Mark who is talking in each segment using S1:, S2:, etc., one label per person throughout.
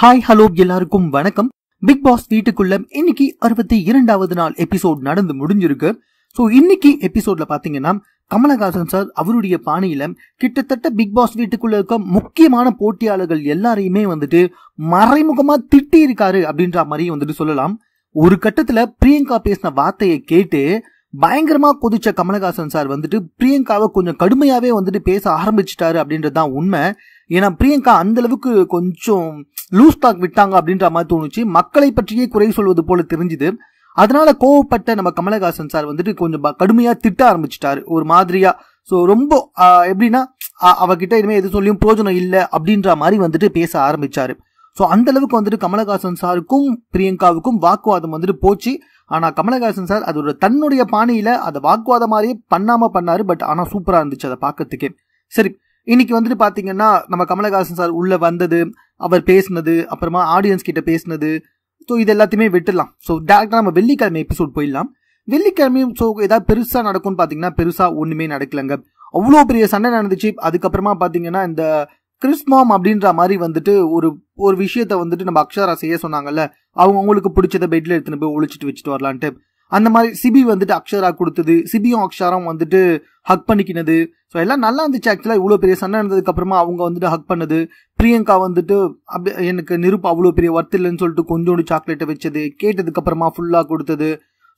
S1: hi hello எல்லாருக்கும் வணக்கம் big pass வீட்டுக்குள்ள இன்னைக்கு அறுபத்தி இரண்டாவது நாள் எபிசோட் நடந்து முடிஞ்சிருக்கு ஸோ இன்னைக்கு எபிசோட்ல பாத்தீங்கன்னா கமலஹாசன் சார் அவருடைய பாணியில கிட்டத்தட்ட பிக் பாஸ் வீட்டுக்குள்ள இருக்க முக்கியமான போட்டியாளர்கள் எல்லாரையுமே வந்துட்டு மறைமுகமா திட்டி இருக்காரு அப்படின்ற மாதிரியும் வந்துட்டு சொல்லலாம் ஒரு கட்டத்துல பிரியங்கா பேசின வார்த்தையை கேட்டு பயங்கரமா குதிச்ச கமலஹாசன் சார் வந்துட்டு பிரியங்காவை கொஞ்சம் கடுமையாவே வந்துட்டு பேச ஆரம்பிச்சிட்டாரு அப்படின்றது தான் உண்மை ஏன்னா பிரியங்கா அந்த அளவுக்கு கொஞ்சம் லூஸ் டாக் விட்டாங்க அப்படின்ற மாதிரி தோணுச்சு மக்களை பற்றியே குறை சொல்வது போல தெரிஞ்சுது அதனால கோவப்பட்ட நம்ம கமலஹாசன் சார் வந்துட்டு கொஞ்சம் கடுமையா திட்ட ஆரம்பிச்சிட்டாரு ஒரு மாதிரியா ஸோ ரொம்ப எப்படின்னா அவகிட்ட இனிமேல் எது சொல்லியும் பிரோஜனம் இல்லை அப்படின்ற மாதிரி வந்துட்டு பேச ஆரம்பிச்சாரு ஸோ அந்த அளவுக்கு வந்துட்டு கமலஹாசன் சாருக்கும் பிரியங்காவுக்கும் வாக்குவாதம் வந்துட்டு போச்சு ஆனால் கமலஹாசன் சார் அதோட தன்னுடைய பாணியில் அதை வாக்குவாதம் மாதிரியே பண்ணாமல் பண்ணாரு பட் ஆனால் சூப்பராக இருந்துச்சு அதை பார்க்கறதுக்கே சரி இன்னைக்கு வந்துட்டு பார்த்தீங்கன்னா நம்ம கமலஹாசன் சார் உள்ளே வந்தது அவர் பேசினது அப்புறமா ஆடியன்ஸ் கிட்ட பேசினது ஸோ இது எல்லாத்தையுமே விட்டுடலாம் ஸோ டேரக்டாக நம்ம வெள்ளிக்கிழமை எபிசோட் போயிடலாம் வெள்ளிக்கிழமையும் ஸோ ஏதாவது பெருசாக நடக்கும்னு பார்த்தீங்கன்னா பெருசாக ஒன்றுமே நடக்கலங்க அவ்வளோ பெரிய சண்டை நடந்துச்சு அதுக்கப்புறமா பார்த்தீங்கன்னா இந்த கிறிஸ்மாம் அப்படின்ற மாதிரி வந்துட்டு ஒரு ஒரு விஷயத்த வந்துட்டு நம்ம அக்ஷரா செய்ய சொன்னாங்கல்ல அவங்க அவங்களுக்கு பிடிச்சத பெட்ல எடுத்துன்னு போய் ஒழிச்சிட்டு வச்சுட்டு வரலான்ட்டு அந்த மாதிரி சிபி வந்துட்டு அக்ஷரா கொடுத்தது சிபியும் அக்ஷாரம் வந்துட்டு ஹக் பண்ணிக்கினது ஸோ எல்லாம் நல்லா இருந்துச்சு ஆக்சுவலாக இவ்வளோ பெரிய சண்டை நடந்ததுக்கு அப்புறமா அவங்க வந்துட்டு ஹக் பண்ணது பிரியங்கா வந்துட்டு அப்படி எனக்கு நெருப்பு அவ்வளோ பெரிய ஒர்த் இல்லைன்னு சொல்லிட்டு கொஞ்சோண்டு சாக்லேட்டை வச்சது கேட்டதுக்கு அப்புறமா ஃபுல்லாக கொடுத்தது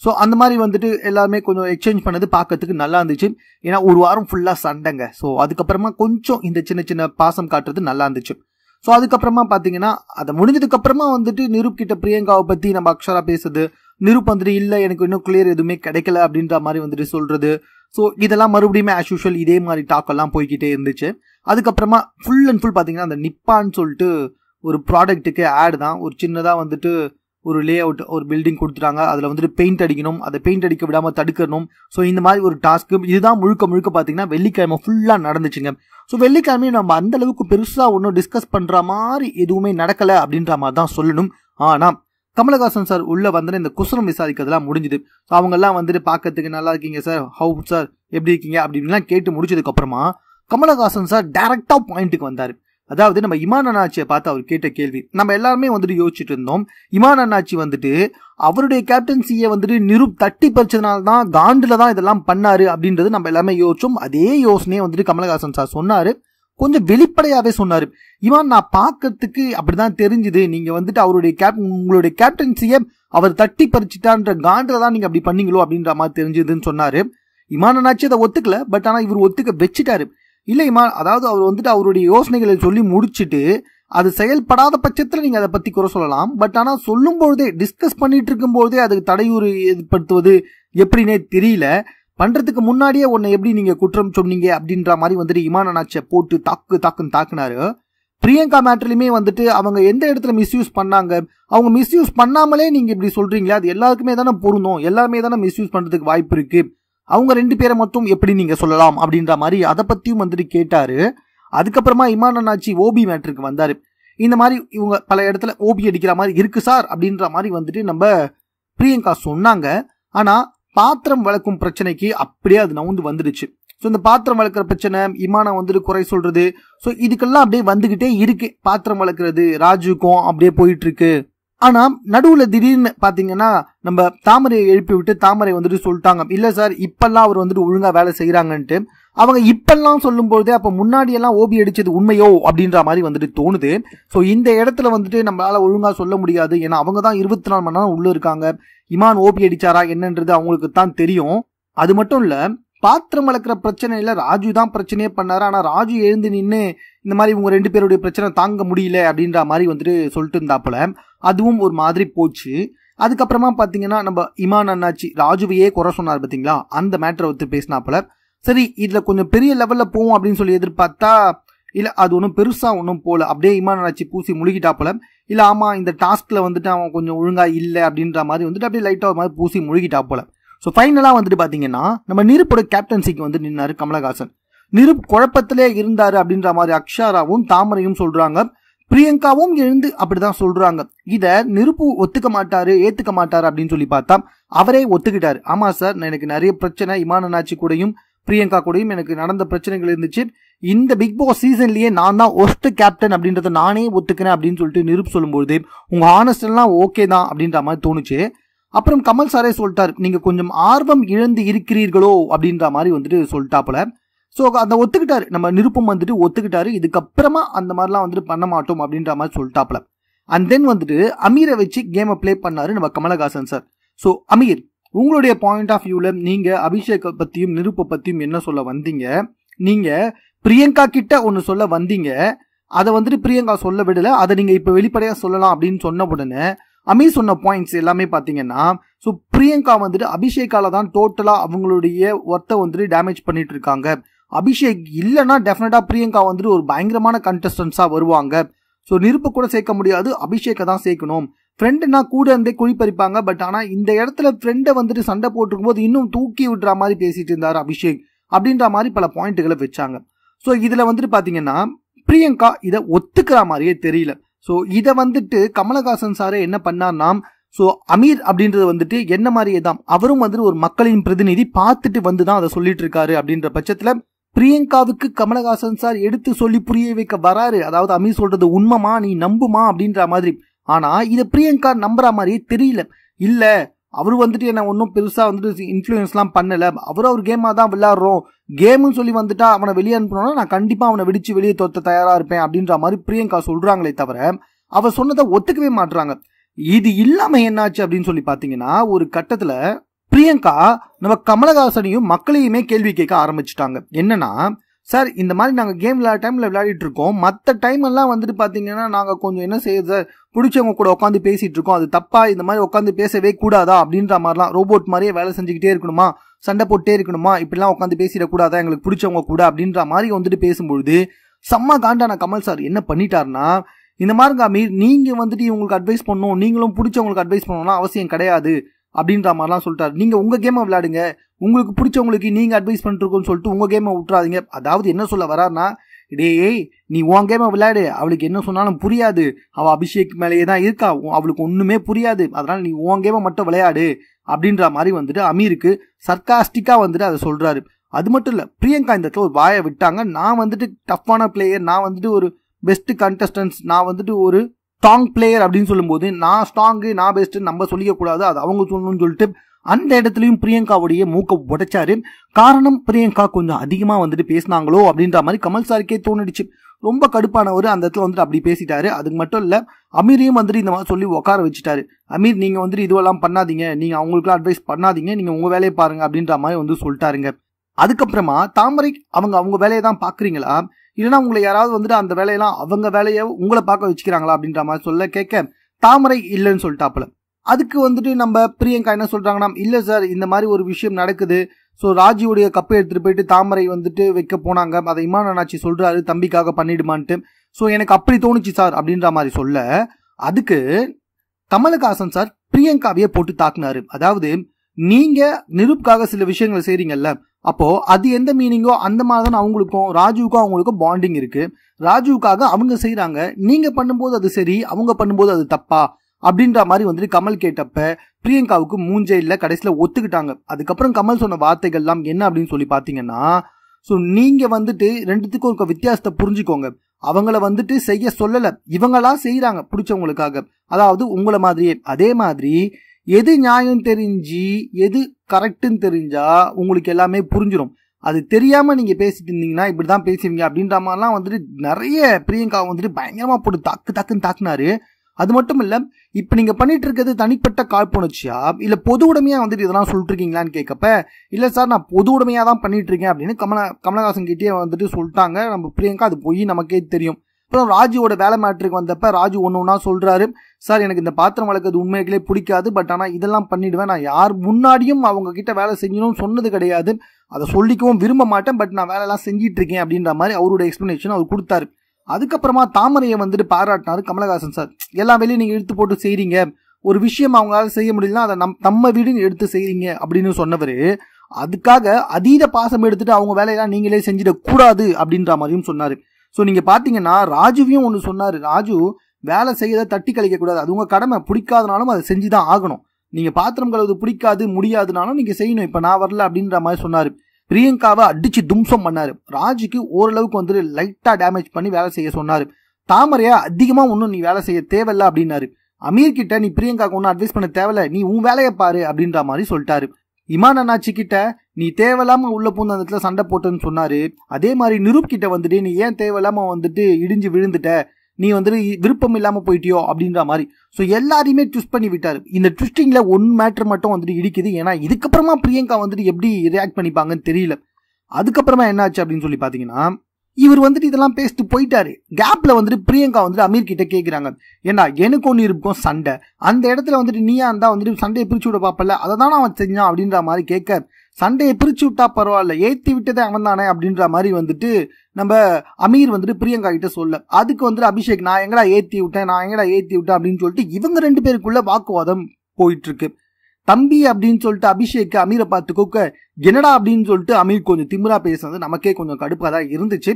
S1: ஸோ அந்த மாதிரி வந்துட்டு எல்லாருமே கொஞ்சம் எக்ஸ்சேஞ்ச் பண்ணது பார்க்கறதுக்கு நல்லா இருந்துச்சு ஏன்னா ஒரு வாரம் ஃபுல்லாக சண்டைங்க ஸோ அதுக்கப்புறமா கொஞ்சம் இந்த சின்ன சின்ன பாசம் காட்டுறது நல்லா இருந்துச்சு ஸோ அதுக்கப்புறமா பார்த்தீங்கன்னா அதை முடிஞ்சதுக்கப்புறமா வந்துட்டு நிரூப் கிட்ட பிரியங்காவை பற்றி நம்ம அக்ஷரா பேசுறது நிரூப் வந்துட்டு இல்லை எனக்கு இன்னும் கிளியர் எதுவுமே கிடைக்கல அப்படின்ற மாதிரி வந்துட்டு சொல்கிறது ஸோ இதெல்லாம் மறுபடியுமே ஆஸ் யூஷுவல் இதே மாதிரி டாக்கெல்லாம் போய்கிட்டே இருந்துச்சு அதுக்கப்புறமா ஃபுல் அண்ட் ஃபுல் பார்த்தீங்கன்னா அந்த நிப்பான்னு சொல்லிட்டு ஒரு ப்ராடக்ட்டுக்கு ஆடு தான் ஒரு சின்னதாக வந்துட்டு ஒரு லே அவுட் ஒரு பில்டிங் கொடுத்துட்டாங்க அதில் வந்துட்டு பெயிண்ட் அடிக்கணும் அதை பெயிண்ட் அடிக்க விடாமல் தடுக்கணும் ஸோ இந்த மாதிரி ஒரு டாஸ்க்கு இதுதான் முழுக்க முழுக்க பார்த்தீங்கன்னா வெள்ளிக்கிழமை ஃபுல்லாக நடந்துச்சுங்க ஸோ வெள்ளிக்கிழமையும் நம்ம அந்த அளவுக்கு பெருசாக ஒன்றும் டிஸ்கஸ் பண்ணுற மாதிரி எதுவுமே நடக்கலை அப்படின்ற மாதிரி தான் சொல்லணும் ஆனால் கமலஹாசன் சார் உள்ளே வந்துட்டு இந்த குசரம் விசாரிக்கிறதுலாம் முடிஞ்சுது ஸோ அவங்கெல்லாம் வந்துட்டு பார்க்கறதுக்கு நல்லா இருக்கீங்க சார் ஹவு சார் எப்படி இருக்கீங்க அப்படின்லாம் கேட்டு முடிச்சதுக்கப்புறமா கமலஹாசன் சார் டேரெக்டாக பாயிண்ட்டுக்கு வந்தார் அதாவது நம்ம இமான் அண்ணாச்சியை பார்த்து அவர் கேட்ட கேள்வி நம்ம எல்லாருமே வந்துட்டு யோசிச்சுட்டு இருந்தோம் இமான் அண்ணாச்சி வந்துட்டு அவருடைய கேப்டன்சியை வந்துட்டு நிரு தட்டி பறிச்சதுனால தான் காண்டில் தான் இதெல்லாம் பண்ணாரு அப்படின்றது நம்ம எல்லாமே யோசிச்சோம் அதே யோசனையை வந்துட்டு கமலஹாசன் சார் சொன்னாரு கொஞ்சம் வெளிப்படையாகவே சொன்னார் இவன் நான் பார்க்கறதுக்கு அப்படிதான் தெரிஞ்சுது நீங்கள் வந்துட்டு அவருடைய கேப் உங்களுடைய கேப்டன்சியை அவர் தட்டி பறிச்சுட்டான்ற காண்டில் தான் நீங்கள் அப்படி பண்ணீங்களோ அப்படின்ற மாதிரி தெரிஞ்சதுன்னு இமான இமானனாச்சு அதை ஒத்துக்கல பட் ஆனால் இவர் ஒத்துக்க வச்சுட்டாரு இல்லைம்மா அதாவது அவர் வந்துட்டு அவருடைய யோசனைகளை சொல்லி முடிச்சுட்டு அது செயல்படாத பட்சத்தில் நீங்கள் அதை பற்றி குறை சொல்லலாம் பட் ஆனால் சொல்லும் பொழுதே டிஸ்கஸ் பண்ணிட்டு இருக்கும் போதே அதுக்கு தடையூறு ஏற்படுத்துவது எப்படின்னே தெரியல பண்ணுறதுக்கு முன்னாடியே உன்னை எப்படி நீங்கள் குற்றம் சொன்னீங்க அப்படின்ற மாதிரி வந்துட்டு இமான நாச்சை போட்டு தாக்கு தாக்குன்னு தாக்குனாரு பிரியங்கா மேட்டர்லையுமே வந்துட்டு அவங்க எந்த இடத்துல மிஸ்யூஸ் பண்ணாங்க அவங்க மிஸ்யூஸ் பண்ணாமலே நீங்கள் இப்படி சொல்கிறீங்களா அது எல்லாருக்குமே தானே பொருந்தும் எல்லாருமே தானே மிஸ்யூஸ் பண்ணுறதுக்கு வாய்ப்பு இருக்குது அவங்க ரெண்டு பேரை மட்டும் எப்படி நீங்கள் சொல்லலாம் அப்படின்ற மாதிரி அதை பற்றியும் வந்துட்டு கேட்டார் அதுக்கப்புறமா இமான் அண்ணாச்சி ஓபி மேட்ருக்கு வந்தார் இந்த மாதிரி இவங்க பல இடத்துல ஓபி அடிக்கிற மாதிரி இருக்குது சார் அப்படின்ற மாதிரி வந்துட்டு நம்ம பிரியங்கா சொன்னாங்க ஆனால் பாத்திரம் வளர்க்கும் பிரச்சனைக்கு அப்படியே அது நவுந்து வந்துடுச்சு ஸோ இந்த பாத்திரம் வளர்க்குற பிரச்சனை இமானம் வந்துட்டு குறை சொல்கிறது ஸோ இதுக்கெல்லாம் அப்படியே வந்துக்கிட்டே இருக்கு பாத்திரம் வளர்க்குறது ராஜுக்கும் அப்படியே போயிட்டுருக்கு ஆனா நடுவுல திடீர்னு பாத்தீங்கன்னா நம்ம தாமரையை எழுப்பி விட்டு தாமரை வந்துட்டு சொல்லிட்டாங்க இல்ல சார் இப்பெல்லாம் அவர் வந்துட்டு ஒழுங்கா வேலை செய்யறாங்கன்ட்டு அவங்க இப்பெல்லாம் போதே அப்ப முன்னாடி எல்லாம் ஓபி அடிச்சது உண்மையோ அப்படின்ற மாதிரி வந்துட்டு தோணுது ஸோ இந்த இடத்துல வந்துட்டு நம்மளால ஒழுங்கா சொல்ல முடியாது ஏன்னா அவங்க தான் இருபத்தி நாலு மணி நேரம் உள்ள இருக்காங்க இமான் ஓபி அடிச்சாரா என்னன்றது அவங்களுக்கு தான் தெரியும் அது மட்டும் இல்ல பாத்திரம் வளர்க்குற பிரச்சனையில் ராஜு தான் பிரச்சனையே பண்ணாரு ஆனால் ராஜு எழுந்து நின்று இந்த மாதிரி இவங்க ரெண்டு பேருடைய பிரச்சனை தாங்க முடியல அப்படின்ற மாதிரி வந்துட்டு சொல்லிட்டு இருந்தாப்புல அதுவும் ஒரு மாதிரி போச்சு அதுக்கப்புறமா பார்த்தீங்கன்னா நம்ம இமான் அண்ணாச்சி ராஜுவையே குறை சொன்னார் பார்த்தீங்களா அந்த மேட்டரை பேசினா பேசினாப்புல சரி இதில் கொஞ்சம் பெரிய லெவலில் போவோம் அப்படின்னு சொல்லி எதிர்பார்த்தா இல்லை அது ஒன்றும் பெருசாக ஒன்றும் போகல அப்படியே இமான் அண்ணாச்சி பூசி முழுகிட்டாப்புல இல்லை ஆமாம் இந்த டாஸ்கில் வந்துட்டு அவன் கொஞ்சம் ஒழுங்காக இல்லை அப்படின்ற மாதிரி வந்துட்டு அப்படியே லைட்டாக ஒரு மாதிரி பூசி முழுகிட்டாப்புல ஸோ ஃபைனலாக வந்துட்டு பார்த்தீங்கன்னா நம்ம நிருப்போட கேப்டன்சிக்கு வந்து நின்னார் கமலஹாசன் நிருப் குழப்பத்திலே இருந்தார் அப்படின்ற மாதிரி அக்ஷாராவும் தாமரையும் சொல்கிறாங்க பிரியங்காவும் எழுந்து அப்படிதான் சொல்கிறாங்க இதை நெருப்பு ஒத்துக்க மாட்டாரு ஏற்றுக்க மாட்டார் அப்படின்னு சொல்லி பார்த்தா அவரே ஒத்துக்கிட்டார் ஆமாம் சார் எனக்கு நிறைய பிரச்சனை இமானநாச்சி கூடயும் பிரியங்கா கூடயும் எனக்கு நடந்த பிரச்சனைகள் இருந்துச்சு இந்த பிக் பாஸ் சீசன்லேயே நான் தான் ஒஸ்ட் கேப்டன் அப்படின்றத நானே ஒத்துக்கிறேன் அப்படின்னு சொல்லிட்டு நிருப் சொல்லும்போது உங்கள் ஆனஸ்டெல்லாம் ஓகே தான் அப்படின்ற மாதிரி தோணுச்சு அப்புறம் கமல் சாரே சொல்லிட்டார் நீங்கள் கொஞ்சம் ஆர்வம் இழந்து இருக்கிறீர்களோ அப்படின்ற மாதிரி வந்துட்டு சொல்லிட்டாப்புல ஸோ அந்த ஒத்துக்கிட்டாரு நம்ம நிருப்பம் வந்துட்டு ஒத்துக்கிட்டாரு இதுக்கப்புறமா அந்த மாதிரிலாம் வந்துட்டு பண்ண மாட்டோம் அப்படின்ற மாதிரி சொல்லிட்டாப்புல அண்ட் தென் வந்துட்டு அமீரை வச்சு கேமை ப்ளே பண்ணாரு நம்ம கமலஹாசன் சார் ஸோ அமீர் உங்களுடைய பாயிண்ட் ஆஃப் வியூவில் நீங்கள் அபிஷேகை பற்றியும் நிருப்பை பற்றியும் என்ன சொல்ல வந்தீங்க நீங்கள் பிரியங்கா கிட்ட ஒன்று சொல்ல வந்தீங்க அதை வந்துட்டு பிரியங்கா சொல்ல விடலை அதை நீங்கள் இப்போ வெளிப்படையாக சொல்லலாம் அப்படின்னு சொன்ன உடனே அமீ சொன்ன பாயிண்ட்ஸ் எல்லாமே பார்த்தீங்கன்னா ஸோ பிரியங்கா வந்துட்டு அபிஷேக்கால தான் டோட்டலாக அவங்களுடைய ஒர்த்தை வந்துட்டு டேமேஜ் பண்ணிட்டு இருக்காங்க அபிஷேக் இல்லைன்னா டெஃபினட்டாக பிரியங்கா வந்துட்டு ஒரு பயங்கரமான கண்டஸ்டன்ஸாக வருவாங்க ஸோ நெருப்பு கூட சேர்க்க முடியாது அபிஷேக்கை தான் சேர்க்கணும் ஃப்ரெண்டுனா கூட இருந்தே குழி பறிப்பாங்க பட் ஆனால் இந்த இடத்துல ஃப்ரெண்டை வந்துட்டு சண்டை போட்டிருக்கும் போது இன்னும் தூக்கி விடுற மாதிரி பேசிட்டு இருந்தார் அபிஷேக் அப்படின்ற மாதிரி பல பாயிண்ட்டுகளை வச்சாங்க ஸோ இதில் வந்துட்டு பார்த்தீங்கன்னா பிரியங்கா இதை ஒத்துக்கிற மாதிரியே தெரியல ஸோ இதை வந்துட்டு கமலஹாசன் சாரே என்ன பண்ணார்னா ஸோ அமீர் அப்படின்றது வந்துட்டு என்ன மாதிரியே தான் அவரும் வந்துட்டு ஒரு மக்களின் பிரதிநிதி பார்த்துட்டு வந்து தான் அதை சொல்லிட்டு இருக்காரு அப்படின்ற பட்சத்தில் பிரியங்காவுக்கு கமலஹாசன் சார் எடுத்து சொல்லி புரிய வைக்க வராரு அதாவது அமீர் சொல்றது உண்மைமா நீ நம்புமா அப்படின்ற மாதிரி ஆனால் இதை பிரியங்கா நம்புற மாதிரியே தெரியல இல்லை அவர் வந்துட்டு என்ன ஒன்றும் பெருசாக வந்துட்டு இன்ஃப்ளூயன்ஸ்லாம் பண்ணலை அவர் அவர் கேமாக தான் விளாட்றோம் கேமுன்னு சொல்லி வந்துட்டா அவனை வெளியே அனுப்பினோன்னா நான் கண்டிப்பாக அவனை வெடிச்சு வெளியே தோற்ற தயாராக இருப்பேன் அப்படின்ற மாதிரி பிரியங்கா சொல்கிறாங்களே தவிர அவர் சொன்னதை ஒத்துக்கவே மாட்டுறாங்க இது இல்லாமல் என்னாச்சு அப்படின்னு சொல்லி பார்த்தீங்கன்னா ஒரு கட்டத்தில் பிரியங்கா நம்ம கமலஹாசனையும் மக்களையுமே கேள்வி கேட்க ஆரம்பிச்சிட்டாங்க என்னன்னா சார் இந்த மாதிரி நாங்கள் கேம் விளையாட டைமில் விளையாடிட்டு இருக்கோம் மற்ற டைம் எல்லாம் வந்துட்டு பார்த்தீங்கன்னா நாங்கள் கொஞ்சம் என்ன செய்யுது சார் பிடிச்சவங்க கூட உட்காந்து பேசிகிட்டு இருக்கோம் அது தப்பாக இந்த மாதிரி உட்காந்து பேசவே கூடாதா அப்படின்ற மாதிரிலாம் ரோபோட் மாதிரியே வேலை செஞ்சுக்கிட்டே இருக்கணுமா சண்டை போட்டே இருக்கணுமா இப்படிலாம் உட்காந்து பேசிடக்கூடாதா எங்களுக்கு பிடிச்சவங்க கூட அப்படின்ற மாதிரி வந்துட்டு பேசும்பொழுது செம்ம காண்டான கமல் சார் என்ன பண்ணிட்டார்னா இந்த மாதிரி காமி நீங்கள் வந்துட்டு இவங்களுக்கு அட்வைஸ் பண்ணணும் நீங்களும் பிடிச்சவங்களுக்கு அட்வைஸ் பண்ணணும்னா அவசியம் கிடையாது அப்படின்ற மாதிரிலாம் சொல்லிட்டாரு நீங்கள் உங்கள் கேமை விளையாடுங்க உங்களுக்கு பிடிச்சவங்களுக்கு நீங்கள் அட்வைஸ் பண்ணிருக்கோன்னு சொல்லிட்டு உங்கள் கேமை விட்டுறாதீங்க அதாவது என்ன சொல்ல வராருன்னா இடையே நீ உன் கேமை விளையாடு அவளுக்கு என்ன சொன்னாலும் புரியாது அவள் அபிஷேக் மேலேயே தான் இருக்கா அவளுக்கு ஒன்றுமே புரியாது அதனால் நீ உன் கேமை மட்டும் விளையாடு அப்படின்ற மாதிரி வந்துட்டு அமீருக்கு சர்க்காஸ்டிக்காக வந்துட்டு அதை சொல்கிறாரு அது மட்டும் இல்லை பிரியங்கா இந்த இடத்துல ஒரு வாயை விட்டாங்க நான் வந்துட்டு டஃப்பான பிளேயர் நான் வந்துட்டு ஒரு பெஸ்ட்டு கண்டஸ்டன்ஸ் நான் வந்துட்டு ஒரு ஸ்ட்ராங் பிளேயர் அப்படின்னு சொல்லும்போது நான் ஸ்ட்ராங்கு நான் பெஸ்ட்டு நம்ம சொல்லிக்கக்கூடாது அது அவங்க சொல்லணும்னு சொல்லிட்டு அந்த இடத்துலையும் பிரியங்காவுடைய மூக்க உடைச்சாரு காரணம் பிரியங்கா கொஞ்சம் அதிகமாக வந்துட்டு பேசினாங்களோ அப்படின்ற மாதிரி கமல் சாருக்கே தோணிடுச்சு ரொம்ப கடுப்பானவர் அந்த இடத்துல வந்துட்டு அப்படி பேசிட்டாரு அதுக்கு மட்டும் இல்லை அமீரையும் வந்துட்டு இந்த மாதிரி சொல்லி உட்கார வச்சுட்டாரு அமீர் நீங்கள் வந்துட்டு இதுவெல்லாம் பண்ணாதீங்க நீங்கள் அவங்களுக்கு அட்வைஸ் பண்ணாதீங்க நீங்கள் உங்கள் வேலையை பாருங்க அப்படின்ற மாதிரி வந்து சொல்லிட்டாருங்க அதுக்கப்புறமா தாமரை அவங்க அவங்க வேலையை தான் பார்க்குறீங்களா இல்லைனா உங்களை யாராவது வந்துட்டு அந்த வேலையெல்லாம் அவங்க வேலையை உங்களை பார்க்க வச்சுக்கிறாங்களா அப்படின்ற மாதிரி சொல்ல கேட்க தாமரை இல்லைன்னு சொல்லிட்டாப்புல அதுக்கு வந்துட்டு நம்ம பிரியங்கா என்ன சொல்கிறாங்கன்னா இல்லை சார் இந்த மாதிரி ஒரு விஷயம் நடக்குது ஸோ ராஜியுடைய கப்பை எடுத்துகிட்டு போயிட்டு தாமரை வந்துட்டு வைக்க போனாங்க அதை இமான் அண்ணாச்சி சொல்கிறாரு தம்பிக்காக பண்ணிடுமான்ட்டு ஸோ எனக்கு அப்படி தோணுச்சு சார் அப்படின்ற மாதிரி சொல்ல அதுக்கு கமலஹாசன் சார் பிரியங்காவையே போட்டு தாக்குனாரு அதாவது நீங்கள் நெருப்புக்காக சில விஷயங்களை செய்கிறீங்கல்ல அப்போ அது எந்த மீனிங்கோ அந்த மாதிரி தான் அவங்களுக்கும் ராஜுவுக்கும் அவங்களுக்கும் பாண்டிங் இருக்கு ராஜுவுக்காக அவங்க செய்யறாங்க நீங்க பண்ணும்போது அது சரி அவங்க பண்ணும்போது அது தப்பா அப்படின்ற மாதிரி வந்துட்டு கமல் கேட்டப்ப பிரியங்காவுக்கு மூஞ்சே இல்ல கடைசியில் ஒத்துக்கிட்டாங்க அதுக்கப்புறம் கமல் சொன்ன வார்த்தைகள்லாம் என்ன அப்படின்னு சொல்லி பார்த்தீங்கன்னா ஸோ நீங்கள் வந்துட்டு ரெண்டுத்துக்கும் இருக்க வித்தியாசத்தை புரிஞ்சுக்கோங்க அவங்கள வந்துட்டு செய்ய சொல்லலை இவங்களா செய்கிறாங்க பிடிச்சவங்களுக்காக அதாவது உங்களை மாதிரியே அதே மாதிரி எது நியாயம் தெரிஞ்சு எது கரெக்டுன்னு தெரிஞ்சால் உங்களுக்கு எல்லாமே புரிஞ்சிடும் அது தெரியாமல் நீங்கள் பேசிட்டு இருந்தீங்கன்னா இப்படி தான் பேசுவீங்க அப்படின்ற மாதிரிலாம் வந்துட்டு நிறைய பிரியங்கா வந்துட்டு பயங்கரமாக போட்டு தாக்கு தாக்குன்னு தாக்குனாரு அது மட்டும் இல்லை இப்போ நீங்கள் பண்ணிட்டு இருக்கிறது தனிப்பட்ட காழ்ப்புணர்ச்சியா இல்லை பொது உடமையாக வந்துட்டு இதெல்லாம் சொல்லிட்டு இருக்கீங்களான்னு கேட்கப்ப இல்லை சார் நான் பொது உடமையாக தான் பண்ணிட்டு இருக்கேன் அப்படின்னு கமல கமலஹாசன் கிட்டே வந்துட்டு சொல்லிட்டாங்க நம்ம பிரியங்கா அது போய் நமக்கே தெரியும் அப்புறம் ராஜுவோட வேலை மேட்ருக்கு வந்தப்ப ராஜு ஒன்று ஒன்றா சொல்கிறாரு சார் எனக்கு இந்த பாத்திரம் வளர்க்குறது உண்மைகளே பிடிக்காது பட் ஆனால் இதெல்லாம் பண்ணிவிடுவேன் நான் யார் முன்னாடியும் அவங்க கிட்ட வேலை செய்யணும்னு சொன்னது கிடையாது அதை சொல்லிக்கவும் விரும்ப மாட்டேன் பட் நான் வேலைலாம் செஞ்சிட்டு இருக்கேன் அப்படின்ற மாதிரி அவரோட எக்ஸ்ப்ளனேஷன் அவர் கொடுத்தாரு அதுக்கப்புறமா தாமரையை வந்துட்டு பாராட்டினார் கமலஹாசன் சார் எல்லா வேலையும் நீங்கள் எடுத்து போட்டு செய்கிறீங்க ஒரு விஷயம் அவங்களால செய்ய முடியலன்னா அதை நம் நம்ம வீடுன்னு எடுத்து செய்கிறீங்க அப்படின்னு சொன்னவர் அதுக்காக அதீத பாசம் எடுத்துட்டு அவங்க வேலையெல்லாம் நீங்களே செஞ்சிடக்கூடாது அப்படின்ற மாதிரியும் சொன்னார் ஸோ நீங்கள் பார்த்தீங்கன்னா ராஜுவையும் ஒன்று சொன்னார் ராஜு வேலை செய்யதை தட்டி கழிக்கக்கூடாது அது உங்கள் கடமை பிடிக்காதனாலும் அதை செஞ்சு தான் ஆகணும் நீங்கள் பாத்திரம் கழுவது பிடிக்காது முடியாதுனாலும் நீங்கள் செய்யணும் இப்போ நான் வரல அப்படின்ற மாதிரி சொன்னார் பிரியங்காவை அடித்து தும்சம் பண்ணார் ராஜுக்கு ஓரளவுக்கு வந்துட்டு லைட்டாக டேமேஜ் பண்ணி வேலை செய்ய சொன்னார் தாமரையா அதிகமாக ஒன்றும் நீ வேலை செய்ய தேவையில்ல அப்படின்னாரு அமீர் கிட்ட நீ பிரியங்காவுக்கு ஒன்றும் அட்வைஸ் பண்ண தேவையில்ல நீ உன் வேலையை பாரு அப்படின்ற மாதிரி சொல்லிட்டாரு இமான் கிட்ட நீ தேவையில்லாம உள்ள பூந்த அந்த இடத்துல சண்டை போட்டுன்னு சொன்னாரு அதே மாதிரி நிரூப் கிட்ட வந்துட்டு நீ ஏன் தேவையில்லாம வந்துட்டு இடிஞ்சு விழுந்துட்ட நீ வந்துட்டு விருப்பம் இல்லாம போயிட்டியோ அப்படின்ற மாதிரி ஸோ எல்லாரையுமே ட்விஸ்ட் பண்ணி விட்டார் இந்த ட்விஸ்டிங்கில் ஒன் மேட்ரு மட்டும் வந்துட்டு இடிக்குது ஏன்னா இதுக்கப்புறமா பிரியங்கா வந்துட்டு எப்படி ரியாக்ட் பண்ணிப்பாங்கன்னு தெரியல அதுக்கப்புறமா என்ன ஆச்சு அப்படின்னு சொல்லி பார்த்தீங்கன்னா இவர் வந்துட்டு இதெல்லாம் பேசிட்டு போயிட்டாரு கேப்ல வந்துட்டு பிரியங்கா வந்துட்டு அமீர் கிட்ட கேட்குறாங்க ஏன்னா எனக்கு ஒன்று இருக்கும் சண்டை அந்த இடத்துல வந்துட்டு நீயா இருந்தா வந்துட்டு சண்டையை பிரிச்சு விட பார்ப்பல அதை தான் அவன் செஞ்சான் அப்படின்ற மாதிரி கேட்க சண்டையை பிரிச்சு விட்டா பரவாயில்ல ஏற்றி விட்டதே அவன் தானே அப்படின்ற மாதிரி வந்துட்டு நம்ம அமீர் வந்துட்டு பிரியங்கா கிட்ட சொல்ல அதுக்கு வந்துட்டு அபிஷேக் நான் எங்கடா ஏற்றி விட்டேன் நான் எங்கடா ஏற்றி விட்டேன் அப்படின்னு சொல்லிட்டு இவங்க ரெண்டு பேருக்குள்ள வாக்குவாதம் போயிட்டு இருக்கு தம்பி அப்படின்னு சொல்லிட்டு அபிஷேக் அமீரை பார்த்து கூக்க என்னடா அப்படின்னு சொல்லிட்டு அமீர் கொஞ்சம் திமுறா பேசுறது நமக்கே கொஞ்சம் கடுப்பாக தான் இருந்துச்சு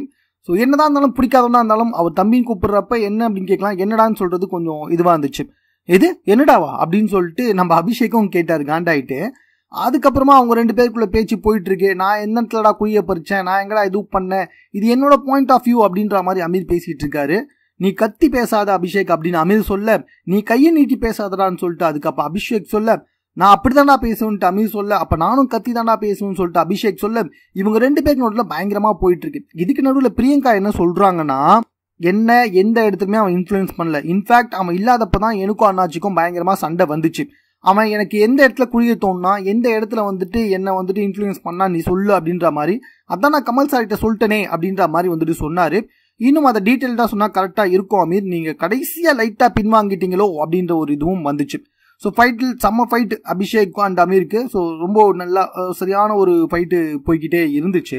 S1: ஸோ என்னதான் இருந்தாலும் பிடிக்காதவனா இருந்தாலும் அவர் தம்பின்னு கூப்பிடுறப்ப என்ன அப்படின்னு கேட்கலாம் என்னடான்னு சொல்றது கொஞ்சம் இதுவாக இருந்துச்சு எது என்னடாவா அப்படின்னு சொல்லிட்டு நம்ம அபிஷேக்கும் கேட்டார் காண்டாயிட்டு அதுக்கப்புறமா அவங்க ரெண்டு பேருக்குள்ள பேச்சு போயிட்டு இருக்கு நான் இடத்துலடா குழிய பறிச்சேன் நான் எங்கடா இது பண்ணேன் இது என்னோட பாயிண்ட் ஆஃப் வியூ அப்படின்ற மாதிரி அமீர் பேசிட்டு இருக்காரு நீ கத்தி பேசாத அபிஷேக் அப்படின்னு அமீர் சொல்ல நீ கையை நீட்டி பேசாதடான்னு சொல்லிட்டு அதுக்கப்புறம் அபிஷேக் சொல்ல நான் அப்படி தாண்டா பேசுவேன்ட்டு அமீர் சொல்ல அப்போ நானும் கத்தி தாண்டா பேசுவேன் சொல்லிட்டு அபிஷேக் சொல்ல இவங்க ரெண்டு பேருக்கு நடுவில் பயங்கரமாக போயிட்டு இருக்கு இதுக்கு நடுவில் பிரியங்கா என்ன சொல்கிறாங்கன்னா என்ன எந்த இடத்துலையுமே அவன் இன்ஃபுளுன்ஸ் பண்ணல இன்ஃபேக்ட் அவன் இல்லாதப்பதான் தான் எனக்கும் அண்ணாச்சிக்கும் பயங்கரமாக சண்டை வந்துச்சு அவன் எனக்கு எந்த இடத்துல குழிய தோணுனா எந்த இடத்துல வந்துட்டு என்னை வந்துட்டு இன்ஃபுளுயன்ஸ் பண்ணா நீ சொல்லு அப்படின்ற மாதிரி அதான் நான் கமல் சார்கிட்ட சொல்லிட்டேனே அப்படின்ற மாதிரி வந்துட்டு சொன்னார் இன்னும் அதை டீட்டெயில்டாக சொன்னால் கரெக்டாக இருக்கும் அமீர் நீங்கள் கடைசியாக லைட்டாக பின்வாங்கிட்டீங்களோ அப்படின்ற ஒரு இதுவும் வந்துச்சு ஸோ ஃபைட்டில் செம்ம ஃபைட் அபிஷேக் அண்ட் அமீருக்கு ஸோ ரொம்ப நல்லா சரியான ஒரு ஃபைட்டு போய்கிட்டே இருந்துச்சு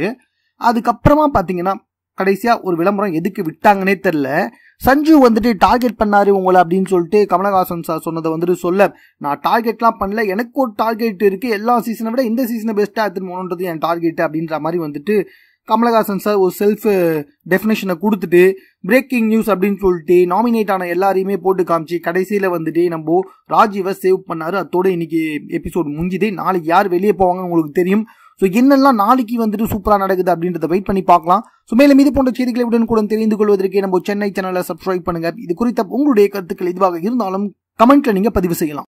S1: அதுக்கப்புறமா பார்த்தீங்கன்னா கடைசியாக ஒரு விளம்பரம் எதுக்கு விட்டாங்கன்னே தெரில சஞ்சு வந்துட்டு டார்கெட் பண்ணாரு உங்களை அப்படின்னு சொல்லிட்டு கமலஹாசன் சார் சொன்னதை வந்துட்டு சொல்ல நான் டார்கெட்லாம் பண்ணல எனக்கு ஒரு டார்கெட் இருக்குது எல்லா சீசனை விட இந்த சீசனை பெஸ்ட்டாக எடுத்துன்னு போகணுன்றது என் டார்கெட் அப்படின்ற மாதிரி வந்துட்டு கமலஹாசன் சார் ஒரு செல்ஃப் டெஃபினேஷனை கொடுத்துட்டு பிரேக்கிங் நியூஸ் அப்படின்னு சொல்லிட்டு நாமினேட் ஆன எல்லாரையுமே போட்டு காமிச்சு கடைசியில் வந்துட்டு நம்ம ராஜீவை சேவ் பண்ணார் அதோட இன்னைக்கு எபிசோட் முடிஞ்சுது நாளைக்கு யார் வெளியே போவாங்கன்னு உங்களுக்கு தெரியும் ஸோ என்னெல்லாம் நாளைக்கு வந்துட்டு சூப்பராக நடக்குது அப்படின்றத வெயிட் பண்ணி பார்க்கலாம் ஸோ மேலும் இது போன்ற செய்திகளை கூட தெரிந்து கொள்வதற்கு நம்ம சென்னை சேனலை சப்ஸ்கிரைப் பண்ணுங்கள் இது குறித்த உங்களுடைய கருத்துக்கள் எதுவாக இருந்தாலும் கமெண்ட்டில் நீங்கள் பதிவு செய்யலாம்